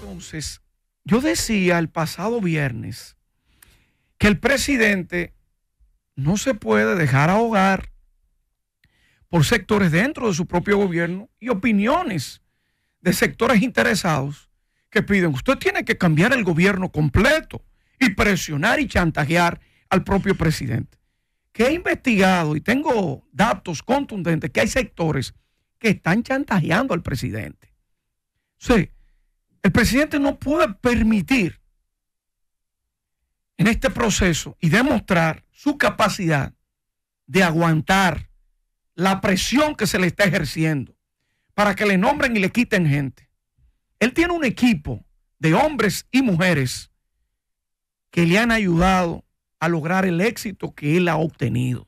Entonces, yo decía el pasado viernes que el presidente no se puede dejar ahogar por sectores dentro de su propio gobierno y opiniones de sectores interesados que piden, usted tiene que cambiar el gobierno completo y presionar y chantajear al propio presidente. Que he investigado y tengo datos contundentes que hay sectores que están chantajeando al presidente Sí. El presidente no puede permitir en este proceso y demostrar su capacidad de aguantar la presión que se le está ejerciendo para que le nombren y le quiten gente. Él tiene un equipo de hombres y mujeres que le han ayudado a lograr el éxito que él ha obtenido.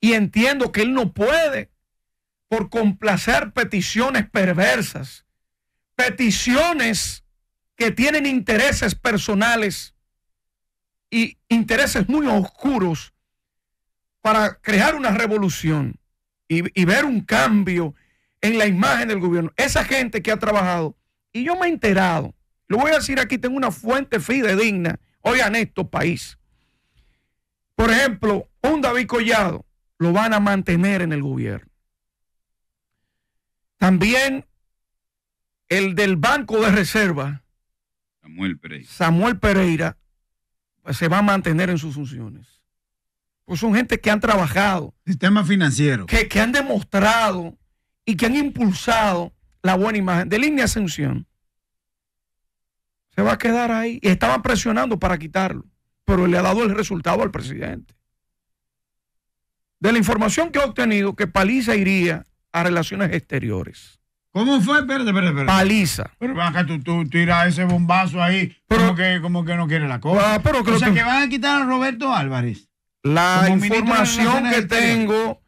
Y entiendo que él no puede por complacer peticiones perversas, peticiones que tienen intereses personales y intereses muy oscuros para crear una revolución y, ver un cambio en la imagen del gobierno. Esa gente que ha trabajado, y yo me he enterado, lo voy a decir aquí, tengo una fuente fidedigna, oigan esto, país. Por ejemplo, un David Collado lo van a mantener en el gobierno. También el del Banco de Reserva, Samuel Pereira, pues, se va a mantener en sus funciones. Pues son gente que han trabajado. Sistema financiero. Que, han demostrado y que han impulsado la buena imagen de línea Ascensión. Se va a quedar ahí. Y estaban presionando para quitarlo, pero le ha dado el resultado al presidente. De la información que ha obtenido, que Paliza iría a Relaciones Exteriores. ¿Cómo fue? Espérate, espérate, espérate. Paliza. Pero baja, tú, tú tiras ese bombazo ahí, pero, como, que, como que no quiere la cosa. Ah, o sea, que van a quitar a Roberto Álvarez. La información que tengo,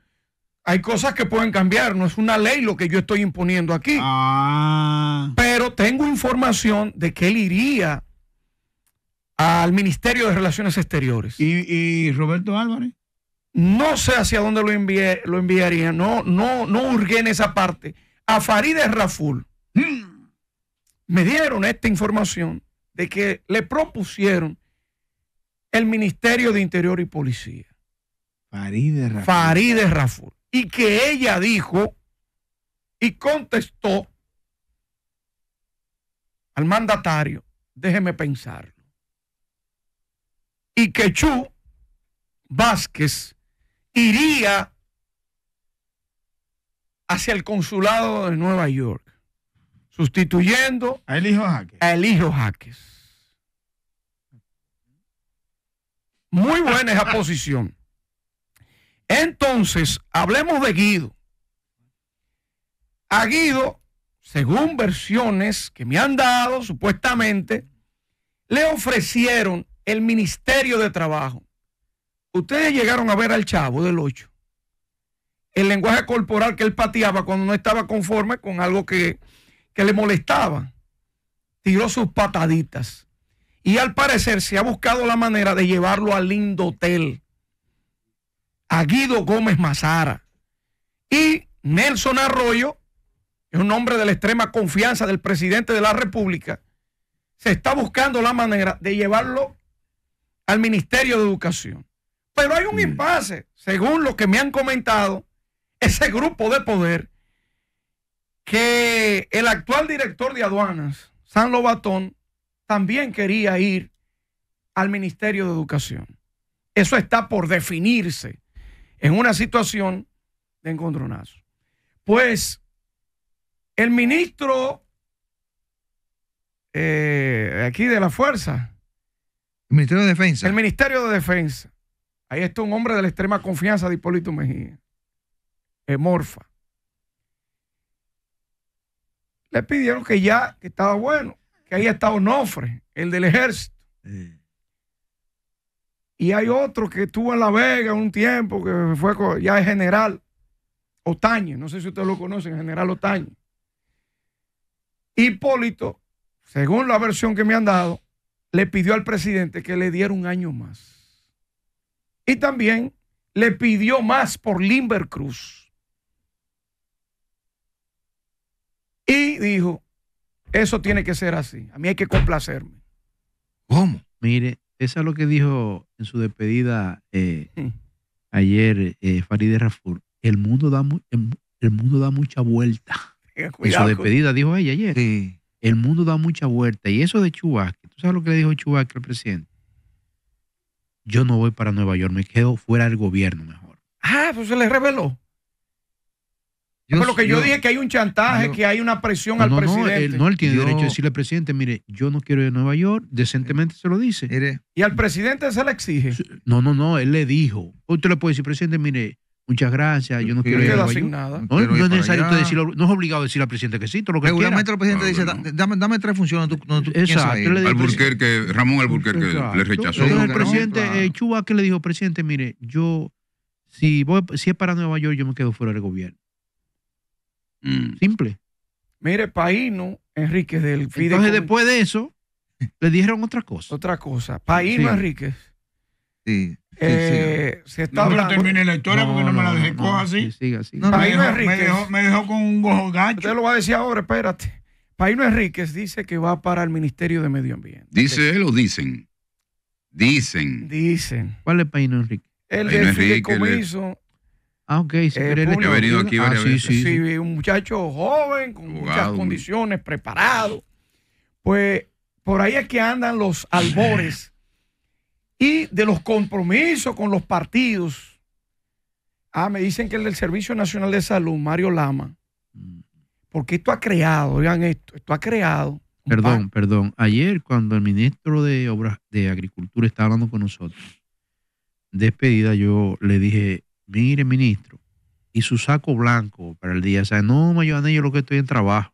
hay cosas que pueden cambiar, no es una ley lo que yo estoy imponiendo aquí. Ah. Pero tengo información de que él iría al Ministerio de Relaciones Exteriores. y Roberto Álvarez? No sé hacia dónde lo, envié, lo enviaría. No, no, no hurgué en esa parte. A Farideh Raful mm, me dieron esta información de que le propusieron el Ministerio de Interior y Policía. Farideh Raful. Farideh Raful. Y que ella dijo y contestó al mandatario, déjeme pensarlo. Y que Chu Vázquez iría hacia el consulado de Nueva York, sustituyendo a Elijo Jaques. A Jaques. Muy buena esa posición. Entonces, hablemos de Guido. A Guido, según versiones que me han dado, supuestamente, le ofrecieron el Ministerio de Trabajo. Ustedes llegaron a ver al chavo del 8. El lenguaje corporal que él pateaba cuando no estaba conforme con algo que, le molestaba. Tiró sus pataditas. Y al parecer se ha buscado la manera de llevarlo al lindo hotel. A Guido Gómez Mazara. Y Nelson Arroyo, es un hombre de la extrema confianza del presidente de la República, se está buscando la manera de llevarlo al Ministerio de Educación. Pero hay un mm. impasse, según lo que me han comentado, ese grupo de poder, que el actual director de aduanas, San Lobatón, también quería ir al Ministerio de Educación. Eso está por definirse en una situación de encontronazo. Pues el ministro eh, aquí de la Fuerza. El Ministerio de Defensa. El Ministerio de Defensa Ahí está un hombre de la extrema confianza de Hipólito Mejía, Emorfa. Le pidieron que ya, que estaba bueno, que ahí estaba Onofre, el del ejército. Y hay otro que estuvo en La Vega un tiempo, que fue ya general, Otaño, no sé si ustedes lo conocen, general Otaño. Hipólito, según la versión que me han dado, le pidió al presidente que le diera un año más. Y también le pidió más por Limber Cruz. Y dijo, eso tiene que ser así. A mí hay que complacerme. ¿Cómo? Mire, eso es lo que dijo en su despedida eh, ayer eh, Farideh Rafur. El mundo da, el, mundo da mucha vuelta. en su despedida dijo ella ayer. El mundo da mucha vuelta. Y eso de Chubasque, ¿tú sabes lo que le dijo Chubasque al presidente? yo no voy para Nueva York, me quedo fuera del gobierno mejor. Ah, pues se le reveló. Yo, lo que yo, dije que hay un chantaje, que hay una presión al presidente. no, él, tiene derecho a decirle al presidente, mire, yo no quiero ir a Nueva York, decentemente se lo dice. y al presidente se le exige. No, no, no, él le dijo. Usted le puede decir, presidente, mire, muchas gracias, yo no quiero ir a No, no es no obligado decir al presidente que sí, lo que Seguramente el presidente dice, dame, dame tres funciones. Tú, Exacto. Le Ramón Alburquerque le rechazó. el presidente eh, Chuba que le dijo, presidente, mire, yo, si, voy, si es para Nueva York, yo me quedo fuera del gobierno. Mm. Simple. Mire, Paino Enrique, del FIDE. Entonces, después de eso, le dijeron otra cosa. Otra cosa. Paino Enríquez. Sí. Eh, se está no, termine la historia porque no, me la dejé coja así. Siga, me, dejó, me, dejó, con un gojo gacho. Usted lo va a decir ahora, espérate. Paino Enríquez dice que va para el Ministerio de Medio Ambiente. ¿Dice él o dicen? Dicen. Dicen. ¿Cuál es Paino Enríquez? El Paíno de fideicomiso. Ah, ok. el... Eh, ha ah, un muchacho joven, con muchas condiciones, preparado. Pues por ahí es que andan los albores y de los compromisos con los partidos. Ah, me dicen que el del Servicio Nacional de Salud, Mario Lama, porque esto ha creado, oigan esto, esto ha creado. Perdón, perdón. Ayer cuando el ministro de de Agricultura estaba hablando con nosotros, despedida, yo le dije, mire ministro, y su saco blanco para el día, o sea, no, yo lo que estoy en trabajo.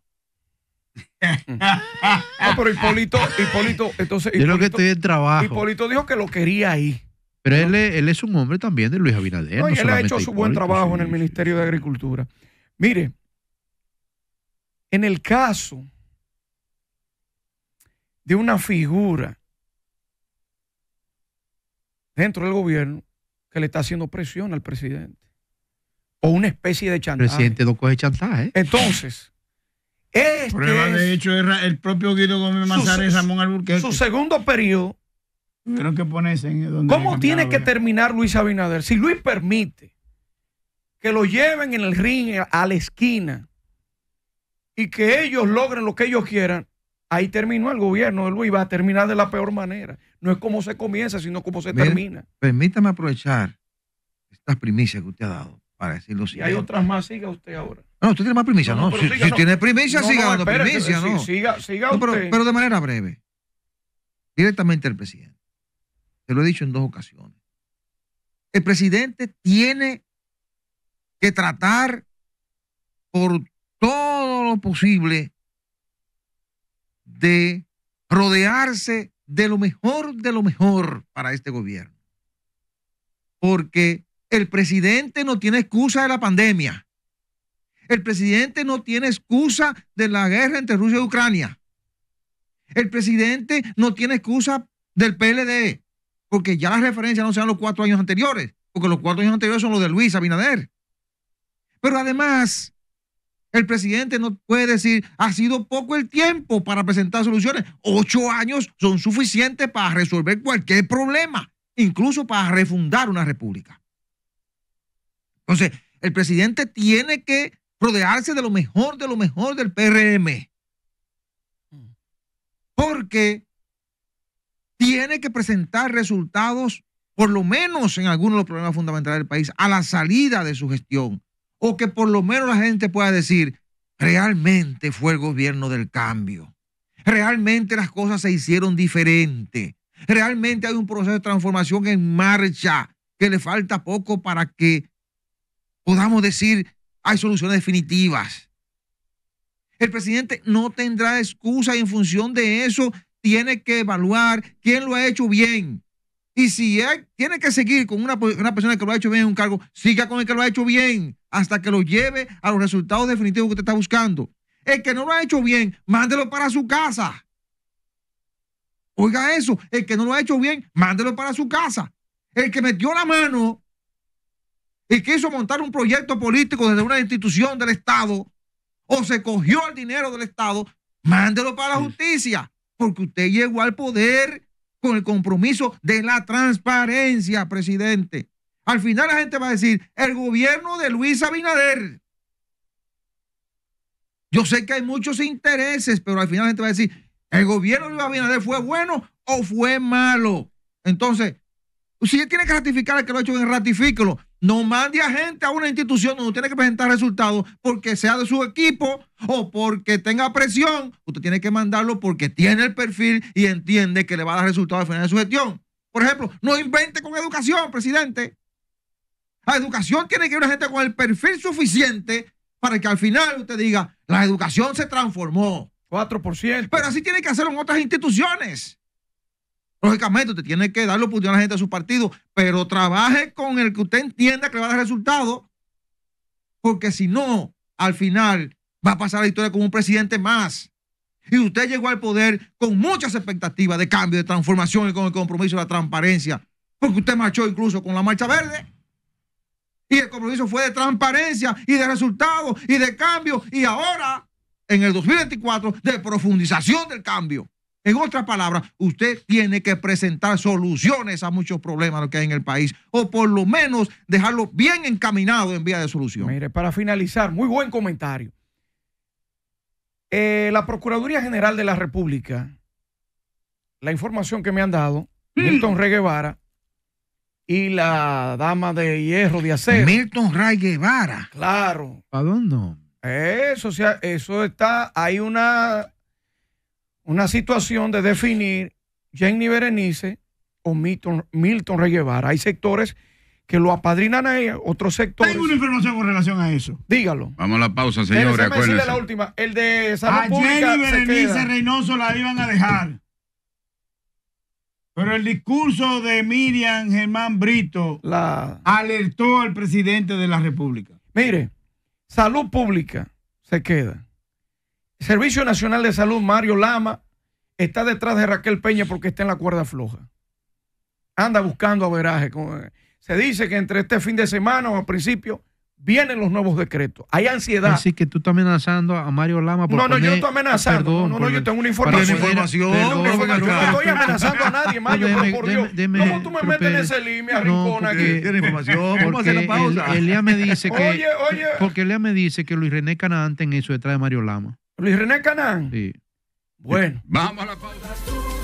Mm. ah, pero Hipólito, Hipólito, entonces. Hipólito, Yo lo que estoy en trabajo. Hipólito dijo que lo quería ahí. Pero él, es un hombre también de Luis Abinader. No, él ha hecho su buen trabajo en el Ministerio de Agricultura. Mire, en el caso de una figura dentro del gobierno que le está haciendo presión al presidente o una especie de chantaje. El presidente no coge chantaje. Entonces, este Prueba de hecho el propio Guido Gómez Ramón Alburquerque. Su segundo periodo. Creo que en ¿Cómo tiene que terminar Luis Abinader? Si Luis permite que lo lleven en el ring eh, a la esquina y que ellos logren lo que ellos quieran, ahí terminó el gobierno de Luis. Va a terminar de la peor manera. No es como se comienza, sino como se termina. Permítame aprovechar estas primicias que usted ha dado para decirlo siguiente. Y hay otras más, siga usted ahora. No, usted tiene más primicia, ¿no? si, tiene primicia, siga dando primicia, ¿no? Siga, siga Pero, pero de manera breve. Directamente al presidente. Te lo he dicho en dos ocasiones. El presidente tiene que tratar por todo lo posible de rodearse de lo mejor de lo mejor para este gobierno. Porque el presidente no tiene excusa de la pandemia. El presidente no tiene excusa de la guerra entre Rusia y Ucrania. El presidente no tiene excusa del PLD, porque ya las referencias no sean los cuatro años anteriores, porque los cuatro años anteriores son los de Luis Abinader. Pero además, el presidente no puede decir, ha sido poco el tiempo para presentar soluciones. Ocho años son suficientes para resolver cualquier problema, incluso para refundar una república. Entonces, el presidente tiene que rodearse de lo mejor, de lo mejor del PRM. Mm. Porque tiene que presentar resultados, por lo menos en algunos de los problemas fundamentales del país, a la salida de su gestión. O que por lo menos la gente pueda decir, realmente fue el gobierno del cambio. Realmente las cosas se hicieron diferente. Realmente hay un proceso de transformación en marcha que le falta poco para que podamos decir hay soluciones definitivas. El presidente no tendrá excusa y en función de eso tiene que evaluar quién lo ha hecho bien. Y si él tiene que seguir con una, una, persona que lo ha hecho bien en un cargo, siga con el que lo ha hecho bien hasta que lo lleve a los resultados definitivos que usted está buscando. El que no lo ha hecho bien, mándelo para su casa. Oiga eso, el que no lo ha hecho bien, mándelo para su casa. El que metió la mano y quiso montar un proyecto político desde una institución del Estado o se cogió el dinero del Estado, mándelo para la justicia, porque usted llegó al poder con el compromiso de la transparencia, presidente. Al final la gente va a decir, el gobierno de Luis Abinader. Yo sé que hay muchos intereses, pero al final la gente va a decir, el gobierno de Luis Abinader fue bueno o fue malo. Entonces, si él tiene que ratificar el que lo ha hecho, bien, ratifíquelo. No mande a gente a una institución donde tiene que presentar resultados porque sea de su equipo o porque tenga presión. Usted tiene que mandarlo porque tiene el perfil y entiende que le va a dar resultados al final de su gestión. Por ejemplo, no invente con educación, presidente. La educación tiene que ir a gente con el perfil suficiente para que al final usted diga, la educación se transformó. 4%. Pero así tiene que hacerlo en otras instituciones. Lógicamente, usted tiene que darle oportunidad a la gente de su partido, pero trabaje con el que usted entienda que le va a dar resultado, porque si no, al final va a pasar la historia con un presidente más. Y usted llegó al poder con muchas expectativas de cambio, de transformación y con el compromiso de la transparencia, porque usted marchó incluso con la Marcha Verde. Y el compromiso fue de transparencia y de resultados y de cambio. Y ahora, en el 2024, de profundización del cambio. En otras palabras, usted tiene que presentar soluciones a muchos problemas que hay en el país, o por lo menos dejarlo bien encaminado en vía de solución. Mire, para finalizar, muy buen comentario. Eh, la Procuraduría General de la República, la información que me han dado, mm. Milton Rey Guevara y la dama de hierro de acero. Milton Rey Guevara. Claro. ¿A dónde? Eso, eso está, hay una una situación de definir Jenny Berenice o Milton, Milton Hay sectores que lo apadrinan a ella, otros sectores. Tengo una información con relación a eso. Dígalo. Vamos a la pausa, señores. la última. El de Salud a Jenny Berenice Reynoso la iban a dejar. Pero el discurso de Miriam Germán Brito la... alertó al presidente de la República. Mire, Salud Pública se queda. Servicio Nacional de Salud, Mario Lama, está detrás de Raquel Peña porque está en la cuerda floja. Anda buscando averaje. Eh, se dice que entre este fin de semana o al principio vienen los nuevos decretos. Hay ansiedad. Así que tú estás amenazando a Mario Lama por No, no, yo no estoy amenazando. no, no, yo tengo una información. Poder... información. yo no estoy amenazando a nadie, Mario, por Dios. ¿Cómo tú me metes en ese límite, rincón aquí? Tiene información. Vamos a hacer la pausa. Elías me dice que... Oye, oye. Porque Elías me dice que Luis René Canante en eso detrás de Mario Lama. Luis René Canán. Sí. Bueno. Vamos a la pausa.